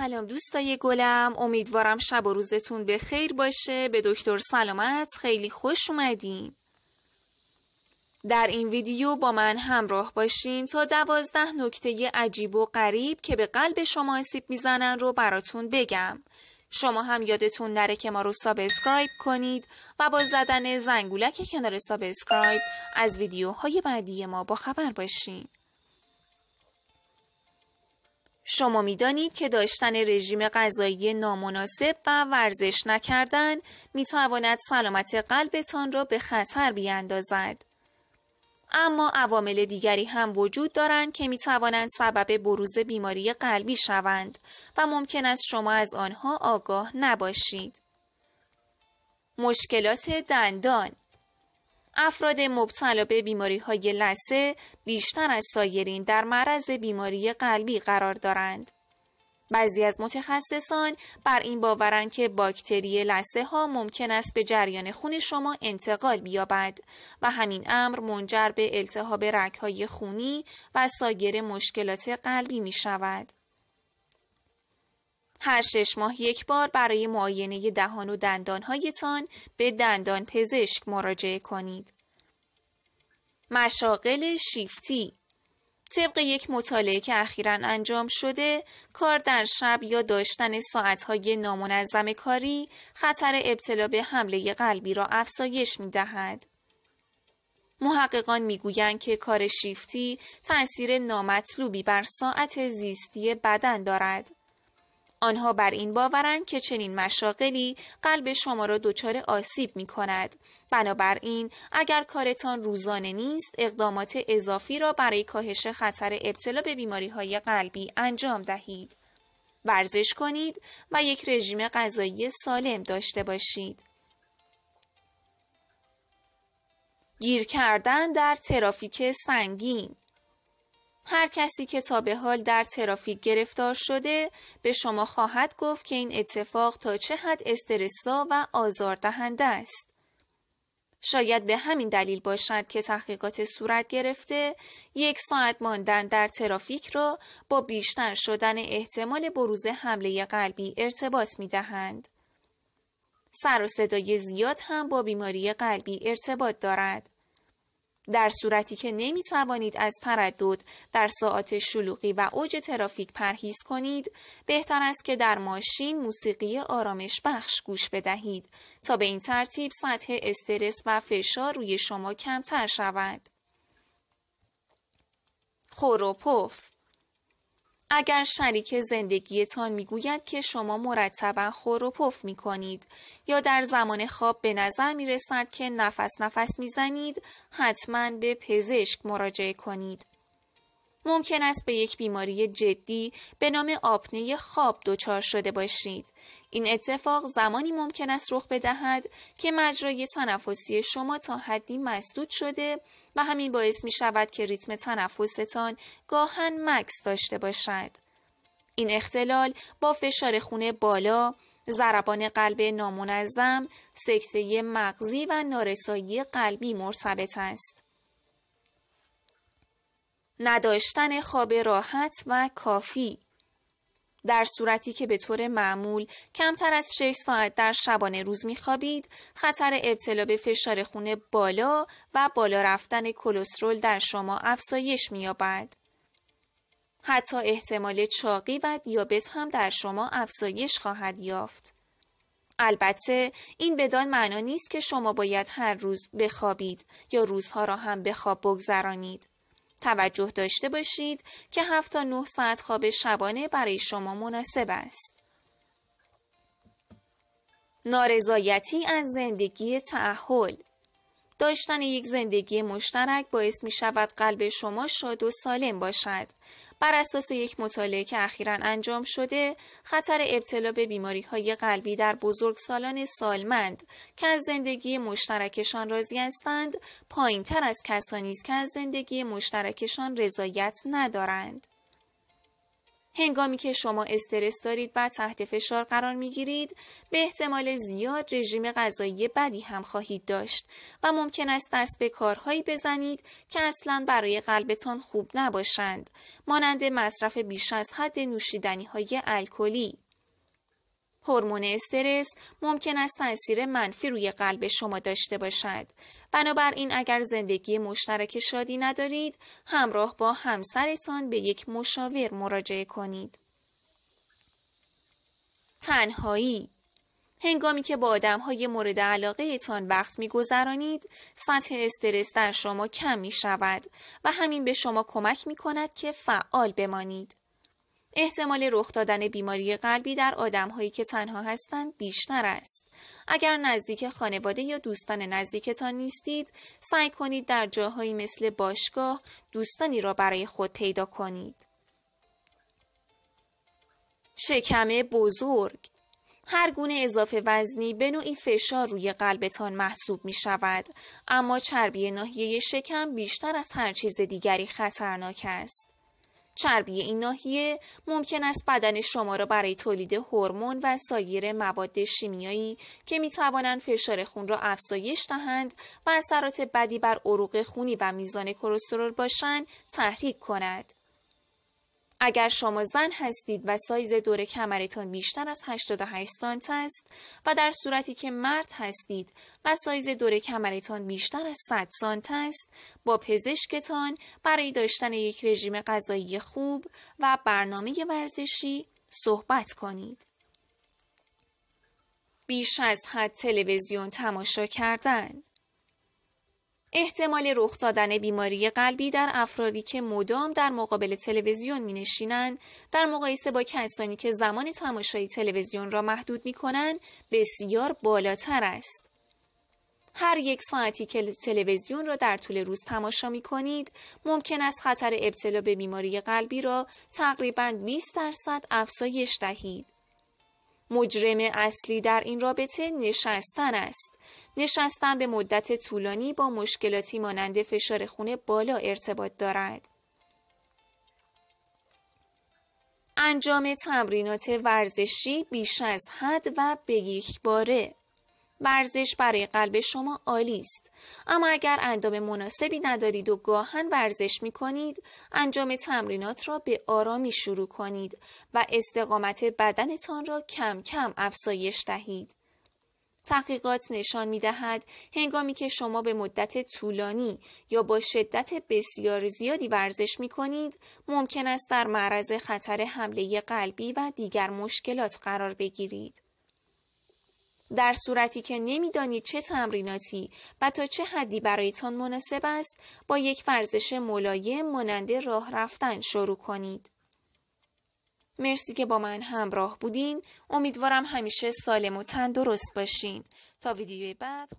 سلام دوستای گلم امیدوارم شب و روزتون به خیر باشه به دکتر سلامت خیلی خوش اومدین در این ویدیو با من همراه باشین تا دوازده نکته عجیب و غریب که به قلب شما آسیب میزنن رو براتون بگم شما هم یادتون نره که ما رو سابسکرایب کنید و با زدن زنگولک کنار سابسکرایب از ویدیوهای بعدی ما با خبر باشین شما میدانید که داشتن رژیم غذایی نامناسب و ورزش نکردن می تواند سلامت قلبتان را به خطر بیاندازد. اما عوامل دیگری هم وجود دارند که می توانند سبب بروز بیماری قلبی شوند و ممکن است شما از آنها آگاه نباشید. مشکلات دندان افراد مبتلا به بیماری های لسه بیشتر از سایرین در معرض بیماری قلبی قرار دارند. بعضی از متخصصان بر این باورند که باکتری لسه ها ممکن است به جریان خون شما انتقال بیابد و همین امر منجر به التهاب های خونی و سایر مشکلات قلبی می شود. هر شش ماه یک بار برای معاینه دهان و دندانهایتان به دندان پزشک مراجعه کنید. مشاغل شیفتی طبق یک مطالعه که اخیرا انجام شده کار در شب یا داشتن ساعتهای نامنظم کاری خطر ابتلا به حمله قلبی را افزایش می دهد. محققان میگویند که کار شیفتی تاثیر نامطلوبی بر ساعت زیستی بدن دارد. آنها بر این باورند که چنین مشاقلی قلب شما را دچار آسیب می کند. بنابراین اگر کارتان روزانه نیست اقدامات اضافی را برای کاهش خطر ابتلا به بیماری های قلبی انجام دهید. ورزش کنید و یک رژیم غذایی سالم داشته باشید. گیر کردن در ترافیک سنگین هر کسی که تا به حال در ترافیک گرفتار شده به شما خواهد گفت که این اتفاق تا چه حد استرسا و آزار دهنده است. شاید به همین دلیل باشد که تحقیقات صورت گرفته یک ساعت ماندن در ترافیک را با بیشتر شدن احتمال بروز حمله قلبی ارتباط می دهند. سر و صدای زیاد هم با بیماری قلبی ارتباط دارد. در صورتی که نمی توانید از تردد در ساعات شلوغی و اوج ترافیک پرهیز کنید بهتر است که در ماشین موسیقی آرامش بخش گوش بدهید تا به این ترتیب سطح استرس و فشار روی شما کمتر شود خوروپوف اگر شریک زندگیتان میگوید که شما مرتبا خور و پف می کنید یا در زمان خواب به نظر می رسد که نفس نفس می زنید حتما به پزشک مراجعه کنید. ممکن است به یک بیماری جدی به نام آپنه خواب دچار شده باشید. این اتفاق زمانی ممکن است رخ بدهد که مجرای تنفسی شما تا حدی مسدود شده و همین باعث می شود که ریتم تنفستان گاهن مکس داشته باشد. این اختلال با فشار خون بالا، ضربان قلب نامنظم، سکته مغزی و نارسایی قلبی مرتبط است. نداشتن خواب راحت و کافی در صورتی که به طور معمول کمتر از 6 ساعت در شبانه روز میخوابید خطر ابتلا به فشار خون بالا و بالا رفتن کلسترول در شما افزایش می‌یابد. حتی احتمال چاقی و دیابت هم در شما افزایش خواهد یافت البته این بدان معنا نیست که شما باید هر روز بخوابید یا روزها را هم به خواب بگذرانید توجه داشته باشید که 7 تا 9 ساعت خواب شبانه برای شما مناسب است. نارضایتی از زندگی تعهل داشتن یک زندگی مشترک باعث می شود قلب شما شاد و سالم باشد. بر اساس یک مطالعه که اخیرا انجام شده، خطر ابتلا به بیماری های قلبی در بزرگسالان سالمند که از زندگی مشترکشان راضی هستند، پایین تر از کسانی است که از زندگی مشترکشان رضایت ندارند. هنگامی که شما استرس دارید و تحت فشار قرار می گیرید به احتمال زیاد رژیم غذایی بدی هم خواهید داشت و ممکن است دست به کارهایی بزنید که اصلا برای قلبتان خوب نباشند مانند مصرف بیش از حد نوشیدنی های الکلی هورمون استرس ممکن است تاثیر منفی روی قلب شما داشته باشد بنابراین اگر زندگی مشترک شادی ندارید همراه با همسرتان به یک مشاور مراجعه کنید تنهایی هنگامی که با آدم های مورد علاقه تان وقت میگذرانید سطح استرس در شما کم می شود و همین به شما کمک می کند که فعال بمانید. احتمال رخ دادن بیماری قلبی در آدمهایی که تنها هستند بیشتر است. اگر نزدیک خانواده یا دوستان نزدیکتان نیستید، سعی کنید در جاهایی مثل باشگاه دوستانی را برای خود پیدا کنید. شکم بزرگ هر گونه اضافه وزنی به نوعی فشار روی قلبتان محسوب می شود اما چربی ناحیه شکم بیشتر از هر چیز دیگری خطرناک است چربی این ناحیه ممکن است بدن شما را برای تولید هورمون و سایر مواد شیمیایی که می توانند فشار خون را افزایش دهند و اثرات بدی بر عروق خونی و میزان کلسترول باشند تحریک کند. اگر شما زن هستید و سایز دور کمرتان بیشتر از 88 سانت است و در صورتی که مرد هستید و سایز دور کمرتان بیشتر از 100 سانت است با پزشکتان برای داشتن یک رژیم غذایی خوب و برنامه ورزشی صحبت کنید. بیش از حد تلویزیون تماشا کردن احتمال رخ دادن بیماری قلبی در افرادی که مدام در مقابل تلویزیون می در مقایسه با کسانی که زمان تماشای تلویزیون را محدود می کنند بسیار بالاتر است. هر یک ساعتی که تلویزیون را در طول روز تماشا می کنید ممکن است خطر ابتلا به بیماری قلبی را تقریبا 20 درصد افزایش دهید. مجرم اصلی در این رابطه نشستن است. نشستن به مدت طولانی با مشکلاتی مانند فشار خون بالا ارتباط دارد. انجام تمرینات ورزشی بیش از حد و به باره ورزش برای قلب شما عالی است اما اگر اندام مناسبی ندارید و گاهن ورزش می کنید انجام تمرینات را به آرامی شروع کنید و استقامت بدنتان را کم کم افزایش دهید تحقیقات نشان می دهد هنگامی که شما به مدت طولانی یا با شدت بسیار زیادی ورزش می کنید ممکن است در معرض خطر حمله قلبی و دیگر مشکلات قرار بگیرید. در صورتی که نمیدانید چه تمریناتی و تا چه حدی برایتان مناسب است با یک ورزش ملایم مانند راه رفتن شروع کنید مرسی که با من همراه بودین امیدوارم همیشه سالم و تندرست باشین تا ویدیوی بعد